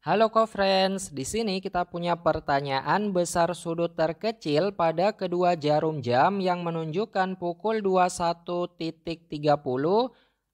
Halo co-friends, di sini kita punya pertanyaan besar sudut terkecil pada kedua jarum jam yang menunjukkan pukul 21.30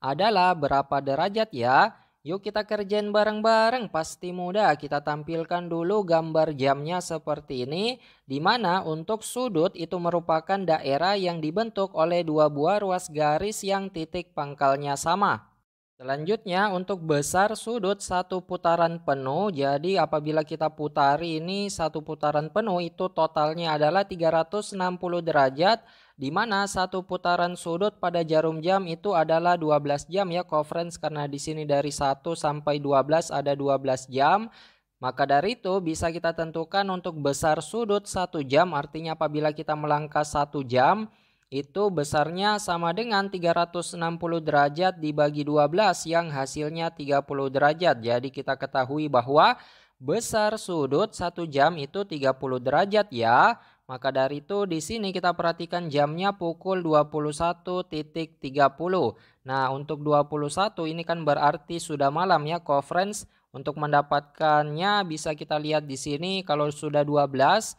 adalah berapa derajat ya? Yuk kita kerjain bareng-bareng, pasti mudah. Kita tampilkan dulu gambar jamnya seperti ini, di mana untuk sudut itu merupakan daerah yang dibentuk oleh dua buah ruas garis yang titik pangkalnya sama. Selanjutnya untuk besar sudut satu putaran penuh, jadi apabila kita putari ini satu putaran penuh itu totalnya adalah 360 derajat, di mana satu putaran sudut pada jarum jam itu adalah 12 jam ya conference karena di sini dari 1 sampai 12 ada 12 jam. Maka dari itu bisa kita tentukan untuk besar sudut satu jam, artinya apabila kita melangkah satu jam, itu besarnya sama dengan 360 derajat dibagi 12 yang hasilnya 30 derajat. Jadi kita ketahui bahwa besar sudut 1 jam itu 30 derajat ya. Maka dari itu di sini kita perhatikan jamnya pukul 21.30. Nah, untuk 21 ini kan berarti sudah malam ya, conference. Untuk mendapatkannya bisa kita lihat di sini kalau sudah 12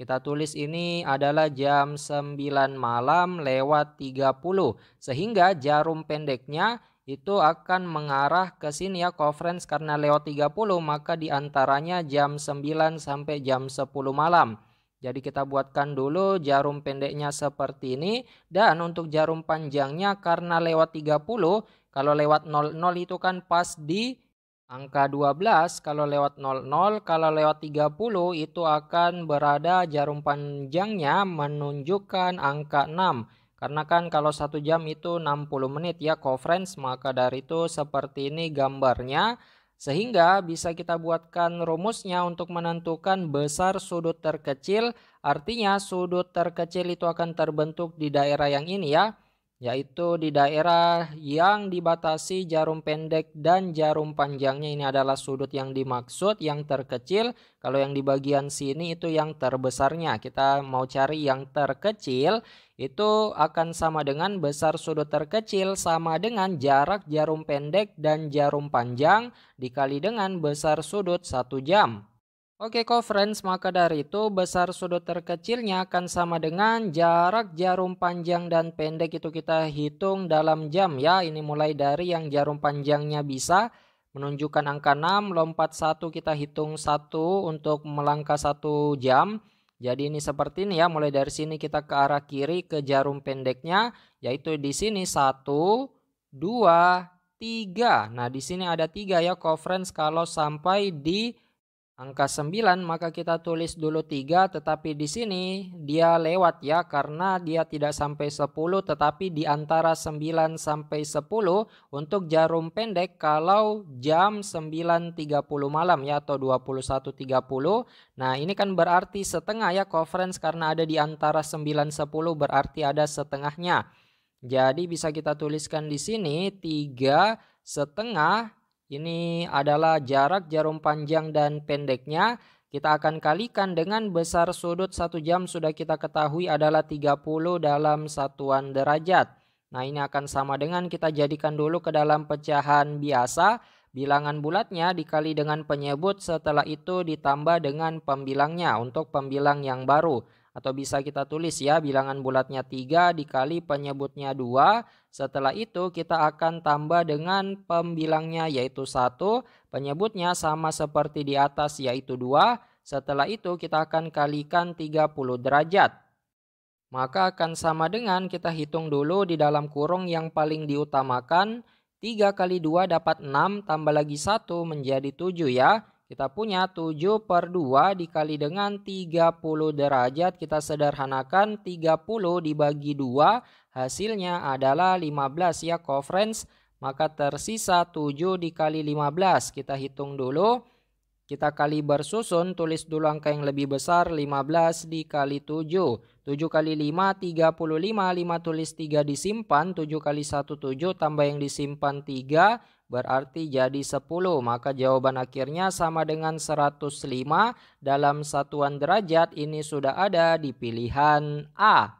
Kita tulis ini adalah jam 9 malam lewat 30. Sehingga jarum pendeknya itu akan mengarah ke sini ya conference karena lewat 30 maka diantaranya jam 9 sampai jam 10 malam. Jadi kita buatkan dulu jarum pendeknya seperti ini dan untuk jarum panjangnya karena lewat 30 kalau lewat 00 itu kan pas di Angka 12 kalau lewat 00, kalau lewat 30 itu akan berada jarum panjangnya menunjukkan angka 6. Karena kan kalau satu jam itu 60 menit ya conference, maka dari itu seperti ini gambarnya. Sehingga bisa kita buatkan rumusnya untuk menentukan besar sudut terkecil. Artinya sudut terkecil itu akan terbentuk di daerah yang ini ya yaitu di daerah yang dibatasi jarum pendek dan jarum panjangnya ini adalah sudut yang dimaksud yang terkecil kalau yang di bagian sini itu yang terbesarnya kita mau cari yang terkecil itu akan sama dengan besar sudut terkecil sama dengan jarak jarum pendek dan jarum panjang dikali dengan besar sudut satu jam Oke friends, maka dari itu besar sudut terkecilnya akan sama dengan jarak jarum panjang dan pendek itu kita hitung dalam jam ya. Ini mulai dari yang jarum panjangnya bisa menunjukkan angka 6, lompat 1 kita hitung 1 untuk melangkah 1 jam. Jadi ini seperti ini ya, mulai dari sini kita ke arah kiri ke jarum pendeknya, yaitu di sini 1, 2, 3. Nah di sini ada 3 ya co-friends kalau sampai di angka 9 maka kita tulis dulu 3 tetapi di sini dia lewat ya karena dia tidak sampai 10 tetapi di antara 9 sampai 10 untuk jarum pendek kalau jam 9.30 malam ya atau 21.30 nah ini kan berarti setengah ya conference karena ada di antara 9.10 berarti ada setengahnya jadi bisa kita tuliskan di sini 3 setengah ini adalah jarak jarum panjang dan pendeknya. Kita akan kalikan dengan besar sudut satu jam sudah kita ketahui adalah 30 dalam satuan derajat. Nah ini akan sama dengan kita jadikan dulu ke dalam pecahan biasa. Bilangan bulatnya dikali dengan penyebut setelah itu ditambah dengan pembilangnya untuk pembilang yang baru. Atau bisa kita tulis ya bilangan bulatnya 3 dikali penyebutnya 2. Setelah itu kita akan tambah dengan pembilangnya yaitu 1. Penyebutnya sama seperti di atas yaitu 2. Setelah itu kita akan kalikan 30 derajat. Maka akan sama dengan kita hitung dulu di dalam kurung yang paling diutamakan. 3 kali 2 dapat 6, tambah lagi 1 menjadi 7 ya. Kita punya 7 per 2 dikali dengan 30 derajat. Kita sederhanakan 30 dibagi 2 hasilnya adalah 15 ya co-friends. Maka tersisa 7 dikali 15. Kita hitung dulu. Kita kali bersusun, tulis dulu angka yang lebih besar, 15 dikali 7. 7 kali 5, 35. 5 tulis 3 disimpan, 7 kali 1, 7. Tambah yang disimpan 3, berarti jadi 10. Maka jawaban akhirnya sama dengan 105. Dalam satuan derajat ini sudah ada di pilihan A.